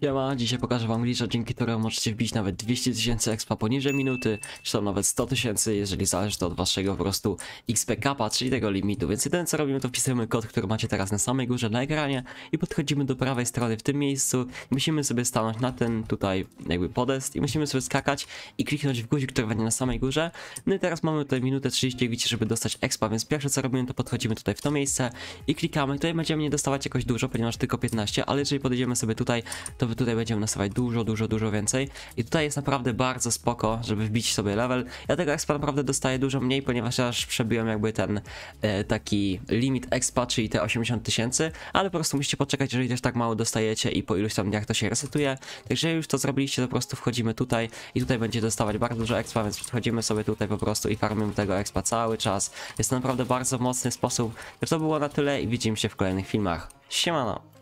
Siema, dzisiaj pokażę wam glitcha, dzięki któremu możecie wbić nawet 200 tysięcy expa poniżej minuty, czy tam nawet 100 tysięcy, jeżeli zależy to od waszego po prostu XP kapa, czyli tego limitu. Więc jeden co robimy to wpisujemy kod, który macie teraz na samej górze na ekranie i podchodzimy do prawej strony w tym miejscu musimy sobie stanąć na ten tutaj jakby podest i musimy sobie skakać i kliknąć w guzik, który będzie na samej górze. No i teraz mamy tutaj minutę widzicie, żeby dostać expa, więc pierwsze co robimy to podchodzimy tutaj w to miejsce i klikamy. Tutaj będziemy nie dostawać jakoś dużo, ponieważ tylko 15, ale jeżeli podejdziemy sobie tutaj, to to tutaj będziemy nastawiać dużo, dużo, dużo więcej. I tutaj jest naprawdę bardzo spoko, żeby wbić sobie level. Ja tego expa naprawdę dostaję dużo mniej, ponieważ aż przebiłem jakby ten e, taki limit expa, czyli te 80 tysięcy, ale po prostu musicie poczekać, jeżeli też tak mało dostajecie i po iluś tam dniach to się resetuje. Także już to zrobiliście, to po prostu wchodzimy tutaj i tutaj będzie dostawać bardzo dużo expa, więc wchodzimy sobie tutaj po prostu i farmimy tego expa cały czas. Jest to naprawdę bardzo mocny sposób. To było na tyle i widzimy się w kolejnych filmach. Siemano!